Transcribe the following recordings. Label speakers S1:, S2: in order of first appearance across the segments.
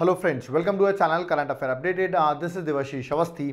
S1: Hello friends welcome to our channel current affair updated this is Divashi Awasthi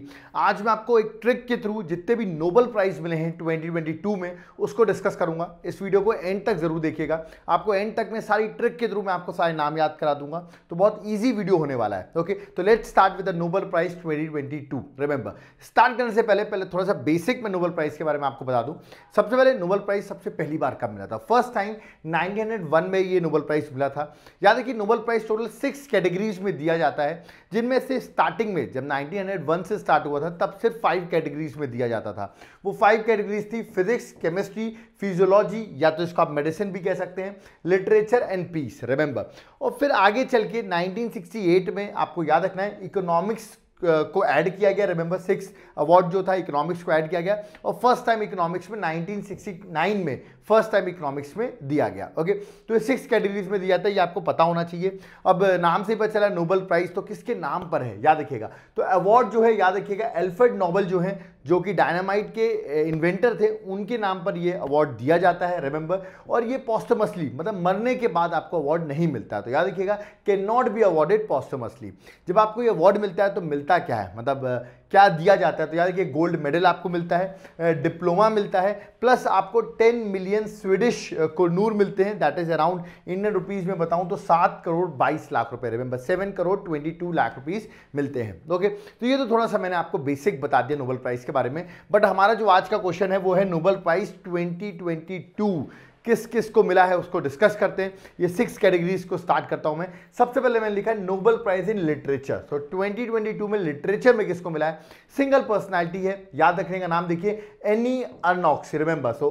S1: आज मैं आपको एक ट्रिक के थ्रू जितने भी नोबल प्राइज मिले हैं 2022 में उसको डिस्कस करूंगा इस वीडियो को एंड तक जरूर देखिएगा आपको एंड तक में सारी ट्रिक के थ्रू मैं आपको सारे नाम याद करा दूंगा तो बहुत ईजी वीडियो होने वाला है ओके तो let start with the Nobel prize twenty twenty start करने से पहले पहले थोड़ा सा बेसिक में नोबल प्राइज के बारे में आपको बता दूँ सबसे पहले नोबल प्राइज सबसे पहली बार कब मिला था फर्स्ट टाइम नाइनटीन oh में ये नोबल प्राइज मिला था याद है कि Nobel prize total six category categories में दिया जाता है जिनमें से स्टार्टिंग में जब 1901 से स्टार्ट हुआ था तब सिर्फ फाइव कैटेगरीज में दिया जाता था वो फाइव कैटेगरीज थी फिजिक्स केमिस्ट्री फिजियोलॉजी या तो इसको आप मेडिसिन भी कह सकते हैं लिटरेचर एंड पीस रिमेंबर और फिर आगे चल के नाइनटीन में आपको याद रखना है इकोनॉमिक्स को ऐड किया गया रिमेंबर सिक्स अवार्ड जो था इकोनॉमिक्स को ऐड किया गया और फर्स्ट टाइम इकोनॉमिक्स में 1969 में फर्स्ट टाइम इकोनॉमिक्स में दिया गया ओके तो ये सिक्स कैटेगरीज में दिया जाता है ये आपको पता होना चाहिए अब नाम से पता चला नोबल प्राइज तो किसके नाम पर है याद रखिएगा तो अवार्ड जो है याद रखिएगा एल्फर्ड नोबल जो है जो कि डायनामाइट के इन्वेंटर थे उनके नाम पर ये अवार्ड दिया जाता है रिमेंबर और ये पॉस्टमसली मतलब मरने के बाद आपको अवार्ड नहीं मिलता तो याद रखिएगा can not be awarded posthumously जब आपको ये अवार्ड मिलता है तो मिलता क्या है मतलब क्या दिया जाता है तो याद रखिए गोल्ड मेडल आपको मिलता है डिप्लोमा मिलता है प्लस आपको 10 मिलियन स्वीडिश कोनूर मिलते हैं that is around Indian rupees में बताऊं तो सात करोड़ बाईस लाख रुपए remember seven crore twenty two lakh rupees मिलते हैं ओके तो ये तो थोड़ा सा मैंने आपको बेसिक बता दिया नोबल प्राइज़ के बारे में बट हमारा जो आज का क्वेश्चन है वो है नोबल प्राइज़ ट्वेंटी किस किस को मिला है उसको डिस्कस करते हैं ये सिक्स कैटेगरीज को स्टार्ट करता हूं मैं सबसे पहले मैंने लिखा है नोबल प्राइज इन लिटरेचर तो 2022 में लिटरेचर में किसको मिला है सिंगल पर्सनैलिटी है याद रखने का नाम देखिए Annie Ernaux remember so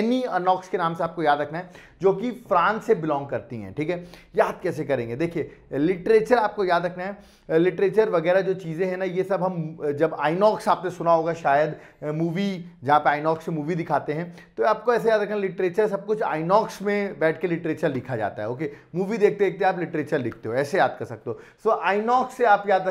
S1: Annie Ernaux के नाम से आपको याद रखना है जो कि फ्रांस से बिलोंग करती हैं ठीक है याद कैसे करेंगे देखिए लिटरेचर आपको याद रखना है लिटरेचर वगैरह जो चीज़ें हैं ना ये सब हम जब आइनॉक्स आपने सुना होगा शायद मूवी जहाँ पे आइनॉक्स से मूवी दिखाते हैं तो आपको ऐसे याद रखना लिटरेचर सब कुछ आइनॉक्स में बैठ के लिटरेचर लिखा जाता है ओके मूवी देखते देखते आप लिटरेचर लिखते हो ऐसे याद कर सकते हो सो आइनॉक्स से आप याद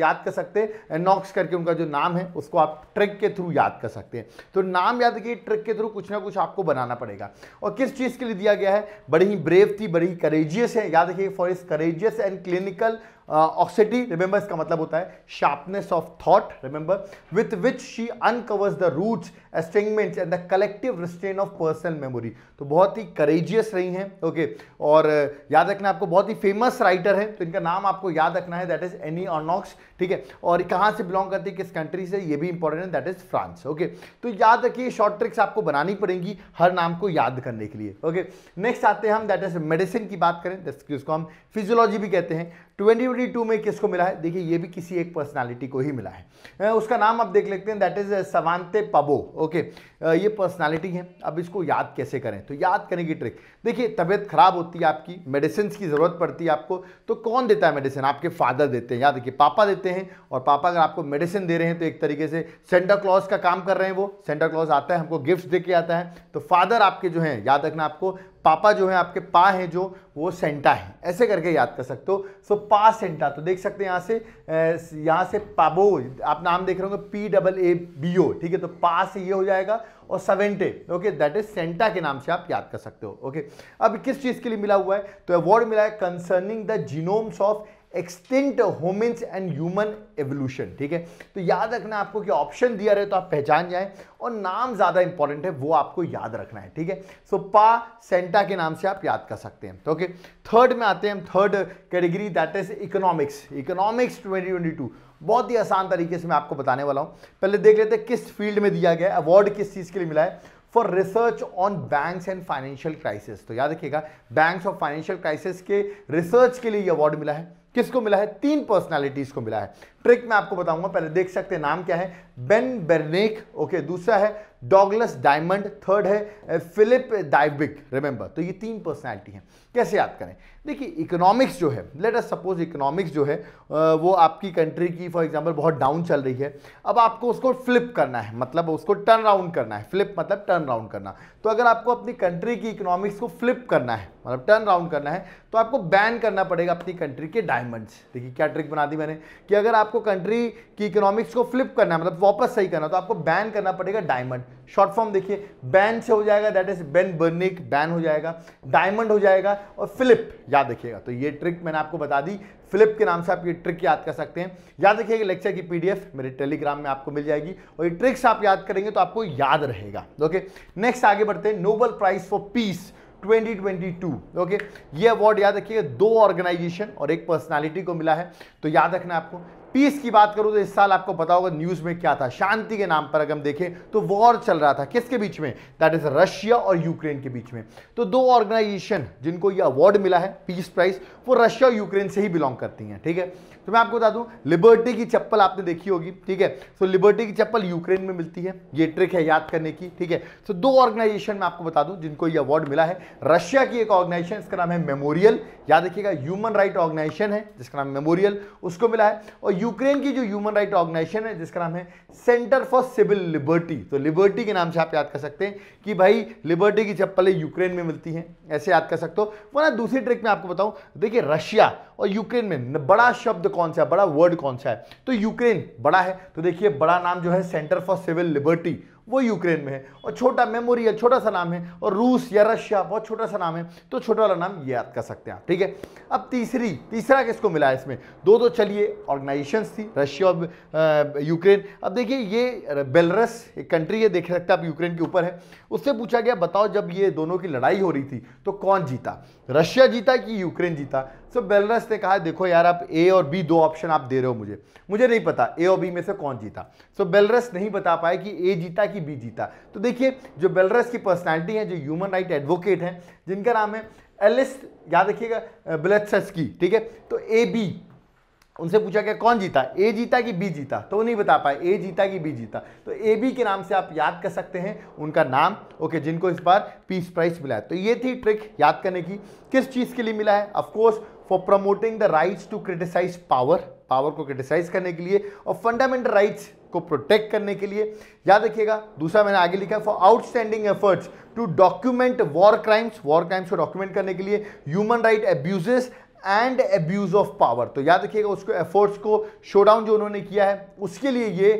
S1: याद कर सकते हैं नॉक्स करके उनका जो नाम है उसको आप ट्रिक के थ्रू याद कर सकते हैं तो नाम याद रखिए ट्रिक के थ्रू कुछ ना कुछ आपको बनाना पड़ेगा और किस चीज़ के लिए दिया किया गया है बड़ी ही ब्रेव थी बड़ी ही करेजियस है याद रखिए for is courageous and clinical acuity remember इसका मतलब होता है sharpness of thought remember with which she uncovers the roots estrangements and the collective restraint of personal memory तो बहुत ही करेजियस रही हैं ओके okay. और याद रखना आपको बहुत ही फेमस राइटर है तो इनका नाम आपको याद रखना है दैट इज एनी ऑनॉक्स ठीक है और कहाँ से बिलोंग करती है किस कंट्री से ये भी इंपॉर्टेंट है दैट इज फ्रांस ओके तो याद रखिए शॉर्ट ट्रिक्स आपको बनानी पड़ेंगी हर नाम को याद करने के लिए ओके नेक्स्ट आते हैं हम दैट इज मेडिसिन की बात करें जिसको हम फिजियोलॉजी भी कहते हैं 2022 में किसको मिला है देखिए ये भी किसी एक पर्सनालिटी को ही मिला है उसका नाम आप देख लेते हैं that is Svante Paabo okay ये पर्सनालिटी है अब इसको याद कैसे करें तो याद करने की ट्रिक देखिए तबीयत खराब होती है आपकी मेडिसिन की ज़रूरत पड़ती है आपको तो कौन देता है मेडिसिन आपके फादर देते हैं याद देखिए पापा देते हैं और पापा अगर आपको मेडिसिन दे रहे हैं तो एक तरीके से सेंटर क्लॉज का काम कर रहे हैं वो सेंटर क्लॉज आता है हमको गिफ्ट दे के आता है तो फादर आपके जो है याद रखना आपको पापा जो है आपके पा हैं जो वो सेंटा है ऐसे करके याद कर सकते हो सो पा सेंटा तो देख सकते हैं यहाँ से यहाँ से पाबो आप नाम देख रहे होंगे P double A B O ठीक है तो पा से ये हो जाएगा और Svante okay that is Santa के नाम से आप याद कर सकते हो ओके अब किस चीज़ के लिए मिला हुआ है तो अवार्ड मिला है concerning the genomes of extinct hominin and human evolution ठीक है तो याद रखना आपको कि ऑप्शन दिया रहे तो आप पहचान जाए और नाम ज़्यादा इंपॉर्टेंट है वो आपको याद रखना है ठीक है सो पा सेंटा के नाम से आप याद कर सकते हैं तो ओके थर्ड में आते हैं हम third category that is economics economics 2022 बहुत ही आसान तरीके से मैं आपको बताने वाला हूँ पहले देख लेते हैं किस फील्ड में दिया गया है अवार्ड किस चीज़ के लिए मिला है for research on banks and financial crisis तो याद रखिएगा बैंक्स और फाइनेंशियल क्राइसिस के रिसर्च के लिए अवार्ड मिला है किसको मिला है तीन पर्सनालिटीज को मिला है ट्रिक मैं आपको बताऊंगा पहले देख सकते हैं नाम क्या है बेन बेरनेक ओके दूसरा है डॉगलस डायमंड थर्ड है फिलिप डाइविक रिमेंबर तो ये तीन पर्सनालिटी हैं कैसे याद करें देखिए इकोनॉमिक्स जो है लेट अस सपोज इकोनॉमिक्स जो है वो आपकी कंट्री की फॉर एग्जांपल बहुत डाउन चल रही है अब आपको उसको फ्लिप करना है मतलब उसको टर्न राउंड करना है फ्लिप मतलब टर्न राउंड करना तो अगर आपको अपनी कंट्री की इकोनॉमिक्स को फ्लिप करना है मतलब टर्न राउंड करना है तो आपको बैन करना पड़ेगा अपनी कंट्री के डायमंड्स देखिए क्या ट्रिक बना दी मैंने कि अगर आप आपको कंट्री की इकोनॉमिक्स को फ्लिप करना है मतलब वापस सही करना तो आपको बैन करना पड़ेगा डायमंड शॉर्ट फॉर्म देखिए बैन से हो जाएगा that is Ben Bernanke ban हो जाएगा डायमंड हो जाएगा और फ्लिप याद रखिएगा तो ये ट्रिक मैंने आपको बता दी फ्लिप के नाम से आप ये ट्रिक याद कर सकते हैं याद रखिएगा लेक्चर की पीडीएफ मेरे टेलीग्राम में आपको मिल जाएगी और ये ट्रिक्स आप याद करेंगे तो आपको याद रहेगा ओके नेक्स्ट आगे बढ़ते हैं Nobel prize for peace 2022 okay ये अवार्ड याद रखिएगा दो ऑर्गेनाइजेशन और एक पर्सनालिटी को मिला है तो याद रखना आपको पीस की बात करूं तो इस साल आपको पता होगा न्यूज में क्या था शांति के नाम पर अगर हम देखें तो वॉर चल रहा था किसके बीच में दैट इज रशिया और यूक्रेन के बीच में तो दो ऑर्गेनाइजेशन जिनको ये अवार्ड मिला है पीस प्राइज वो रशिया और यूक्रेन से ही बिलोंग करती हैं ठीक है तो मैं आपको बता दूं लिबर्टी की चप्पल आपने देखी होगी ठीक है सो लिबर्टी की चप्पल यूक्रेन में मिलती है ये ट्रिक है याद करने की ठीक है सो दो ऑर्गेनाइजेशन में आपको बता दूं जिनको ये अवार्ड मिला है रशिया की एक ऑर्गेनाइजेशन इसका नाम है मेमोरियल याद रखिएगा ह्यूमन राइट ऑर्गेनाइजेशन है जिसका नाम मेमोरियल उसको मिला है और यूक्रेन की जो ह्यूमन राइट ऑर्गेनाइजेशन है जिसका नाम है सेंटर फॉर सिविल लिबर्टी तो लिबर्टी के नाम से आप याद कर सकते हैं कि भाई लिबर्टी की चप्पलें यूक्रेन में मिलती हैं ऐसे याद कर सकते हो वरना दूसरी ट्रिक में आपको बताऊं देखिए रशिया और यूक्रेन में बड़ा शब्द कौन सा है बड़ा वर्ड कौन सा है तो यूक्रेन बड़ा है तो देखिए बड़ा नाम जो है सेंटर फॉर सिविल लिबर्टी वो यूक्रेन में है और छोटा मेमोरियल छोटा सा नाम है और रूस या रशिया बहुत छोटा सा नाम है तो छोटा वाला नाम याद कर सकते हैं आप ठीक है अब तीसरी तीसरा किसको मिला है इसमें दो दो चलिए ऑर्गेनाइजेशंस थी रशिया और यूक्रेन अब देखिए ये बेलरस एक कंट्री है देख सकते हैं आप यूक्रेन के ऊपर है उससे पूछा गया बताओ जब ये दोनों की लड़ाई हो रही थी तो कौन जीता रशिया जीता कि यूक्रेन जीता सो so, बेलरस ने कहा देखो यार आप ए और बी दो ऑप्शन आप दे रहे हो मुझे मुझे नहीं पता ए और बी में से कौन जीता सो so, बेलरस नहीं बता पाए कि ए जीता कि बी जीता तो देखिए जो बेलरस की पर्सनैलिटी है जो ह्यूमन राइट एडवोकेट हैं जिनका नाम है एलिस याद रखिएगा की ठीक है तो ए बी उनसे पूछा गया कौन जीता ए जीता कि बी जीता तो वो नहीं बता पाए ए जीता कि बी जीता तो ए बी के नाम से आप याद कर सकते हैं उनका नाम ओके जिनको इस बार पीस प्राइस मिला है तो ये थी ट्रिक याद करने की किस चीज़ के लिए मिला है of course for promoting the rights to criticize power power को क्रिटिसाइज करने के लिए और फंडामेंटल राइट्स को प्रोटेक्ट करने के लिए याद रखिएगा दूसरा मैंने आगे लिखा for outstanding efforts to document war crimes war crimes को डॉक्यूमेंट करने के लिए human right abuses and abuse of power तो याद रखिएगा उसको एफोर्ट्स को शोडाउन जो उन्होंने किया है उसके लिए ये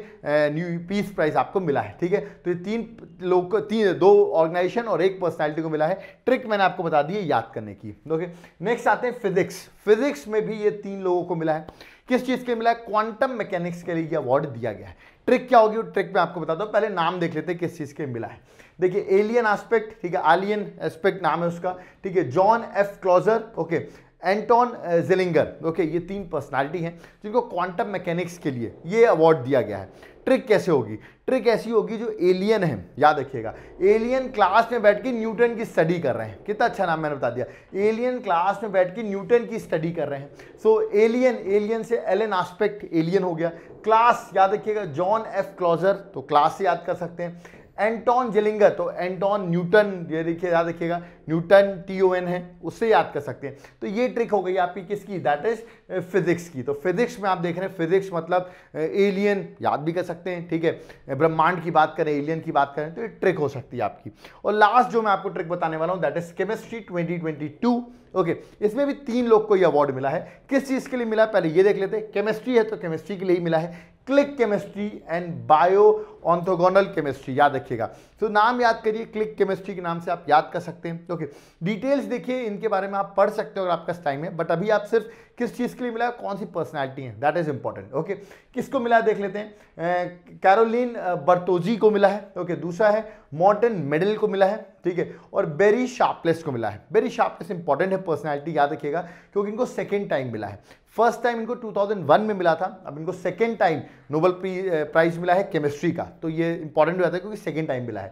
S1: न्यू पीस प्राइज आपको मिला है ठीक है तो ये तीन लोग को तीन दो ऑर्गेनाइजेशन और एक पर्सनैलिटी को मिला है ट्रिक मैंने आपको बता दी है याद करने की ओके नेक्स्ट आते हैं फिजिक्स फिजिक्स में भी ये तीन लोगों को मिला है किस चीज़ के मिला है क्वांटम मैकेनिक्स के लिए अवार्ड दिया गया है ट्रिक क्या होगी ट्रिक में आपको बता दो पहले नाम देख लेते हैं किस चीज़ के मिला है देखिए एलियन एस्पेक्ट ठीक है आलियन एस्पेक्ट नाम है उसका ठीक है John F Clauser okay Anton Zeilinger okay ये तीन पर्सनालिटी हैं जिनको क्वांटम मैकेनिक्स के लिए ये अवार्ड दिया गया है ट्रिक कैसे होगी ट्रिक ऐसी होगी जो एलियन है याद रखिएगा एलियन क्लास में बैठ के न्यूटन की स्टडी कर रहे हैं कितना अच्छा नाम मैंने बता दिया एलियन क्लास में बैठ के न्यूटन की स्टडी कर रहे हैं सो एलियन एलियन से एल एन आस्पेक्ट एलियन हो गया क्लास याद रखिएगा जॉन एफ क्लॉजर तो क्लास से याद कर सकते हैं एंटोन जेलिंगर तो एंटोन न्यूटन ये देखिए याद रखिएगा न्यूटन टी ओ एन है उससे याद कर सकते हैं तो ये ट्रिक हो गई आपकी किसकी दैट इज फिजिक्स की तो फिजिक्स में आप देख रहे हैं फिजिक्स मतलब एलियन uh, याद भी कर सकते हैं ठीक है uh, ब्रह्मांड की बात करें एलियन की बात करें तो ये ट्रिक हो सकती है आपकी और लास्ट जो मैं आपको ट्रिक बताने वाला हूँ that is chemistry twenty okay इसमें भी तीन लोग को ये अवार्ड मिला है किस चीज़ के लिए मिला पहले ये देख लेते हैं केमिस्ट्री है तो केमिस्ट्री के लिए ही मिला है click chemistry and bio orthogonal chemistry याद रखिएगा सो तो नाम याद करिए क्लिक केमिस्ट्री के नाम से आप याद कर सकते हैं ओके डिटेल्स देखिए इनके बारे में आप पढ़ सकते हो अगर आपका टाइम है बट अभी आप सिर्फ किस चीज़ के लिए मिला है कौन सी पर्सनैलिटी है दैट इज़ इंपॉर्टेंट ओके किसको मिला देख लेते हैं कैरोलिन बर्तोजी को मिला है ओके दूसरा है मॉर्टन मेडल को मिला है ठीक है और बेरी शार्पलेस को मिला है बेरी शार्पलेस इंपॉर्टेंट है पर्सनैलिटी याद रखिएगा क्योंकि इनको सेकेंड टाइम मिला है फर्स्ट टाइम इनको 2001 में मिला था अब इनको सेकेंड टाइम नोबल प्राइज मिला है केमिस्ट्री का तो ये इंपॉर्टेंट हो जाता है क्योंकि सेकेंड टाइम मिला है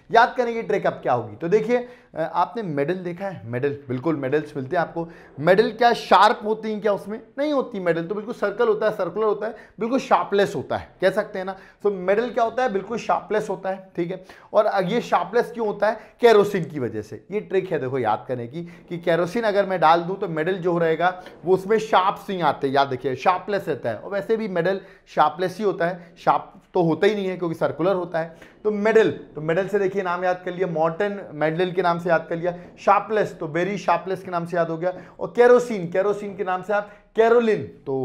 S1: याद करने की ट्रिक अब क्या होगी तो देखिए आपने मेडल देखा है मेडल बिल्कुल मेडल्स मिलते हैं आपको मेडल क्या शार्प होती हैं क्या उसमें नहीं होती मेडल तो बिल्कुल सर्कल होता है सर्कुलर होता है बिल्कुल शार्पलेस होता है कह सकते हैं ना तो मेडल क्या होता है बिल्कुल शार्पलेस होता है ठीक है और ये शार्पलेस क्यों होता है कैरोसिन की वजह से ये ट्रिक है देखो याद करने की कि कैरोसिन अगर मैं डाल दूँ तो मेडल जो रहेगा वो उसमें शार्प्स नहीं आते याद देखिए शार्पलेस रहता है और वैसे भी मेडल शार्पलेस ही होता है शार्प तो होता ही नहीं है क्योंकि सर्कुलर होता है तो मेडल तो मेडल से देखिए के नाम याद कर लिया मॉर्टन मेडलिन के नाम से याद कर लिया शार्पलेस तो बेरी शार्पलेस के नाम से याद हो गया और कैरोसिन कैरोसिन के नाम से आप कैरोलिन तो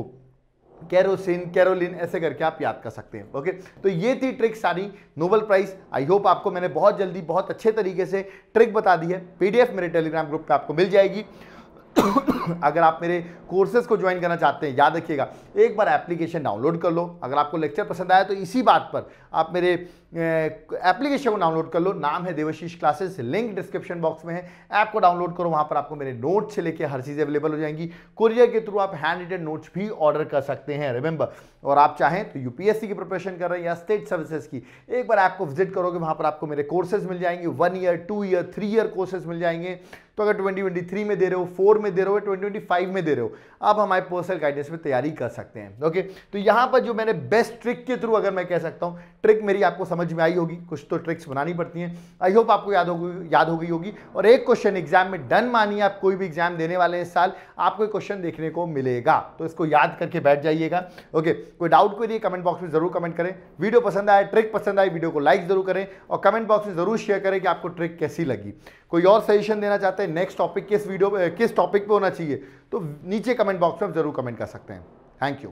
S1: कैरोसिन कैरोलिन ऐसे करके आप याद कर सकते हैं ओके तो ये थी ट्रिक सारी नोबल प्राइज आई होप आपको मैंने बहुत जल्दी बहुत अच्छे तरीके से ट्रिक बता दी है पीडीएफ मेरे टेलीग्राम ग्रुप पे आपको मिल जाएगी अगर आप मेरे कोर्सेज को ज्वाइन करना चाहते हैं याद रखिएगा एक बार एप्लीकेशन डाउनलोड कर लो अगर आपको लेक्चर पसंद आया तो इसी बात पर आप मेरे एप्लीकेशन को डाउनलोड कर लो नाम है Devashish classes link description box में है ऐप को डाउनलोड करो वहाँ पर आपको मेरे नोट्स से लेकर हर चीज़ अवेलेबल हो जाएंगी कोरियर के थ्रू आप हैंड रिटेड नोट्स भी ऑर्डर कर सकते हैं रिमेंबर और आप चाहें तो यूपीएससी की प्रिपरेशन कर रहे हैं या स्टेट सर्विसेज की एक बार आपको विजिट करोगे वहाँ पर आपको मेरे कोर्सेज मिल जाएंगे one year two year three year courses मिल जाएंगे तो अगर 2023 में दे रहे हो फोर में दे रहे हो ट्वेंटी फाइव में दे रहे हो आप हमारे पर्सनल गाइडेंस में तैयारी कर सकते हैं ओके तो यहां पर जो मैंने बेस्ट ट्रिक के थ्रू अगर मैं कह सकता हूँ ट्रिक मेरी आपको समझ समझ में आई होगी कुछ तो ट्रिक्स बनानी पड़ती हैं आई होप आपको याद होगी याद हो गई होगी और एक क्वेश्चन एग्जाम में डन मानिए आप कोई भी एग्जाम देने वाले इस साल आपको क्वेश्चन देखने को मिलेगा तो इसको याद करके बैठ जाइएगा ओके कोई डाउट कोई कमेंट बॉक्स में जरूर कमेंट करें वीडियो पसंद आए ट्रिक पसंद आए वीडियो को लाइक जरूर करें और कमेंट बॉक्स में जरूर शेयर करें कि आपको ट्रिक कैसी लगी कोई और सजेशन देना चाहते हैं नेक्स्ट टॉपिक किस वीडियो किस टॉपिक पर होना चाहिए तो नीचे कमेंट बॉक्स में जरूर कमेंट कर सकते हैं थैंक यू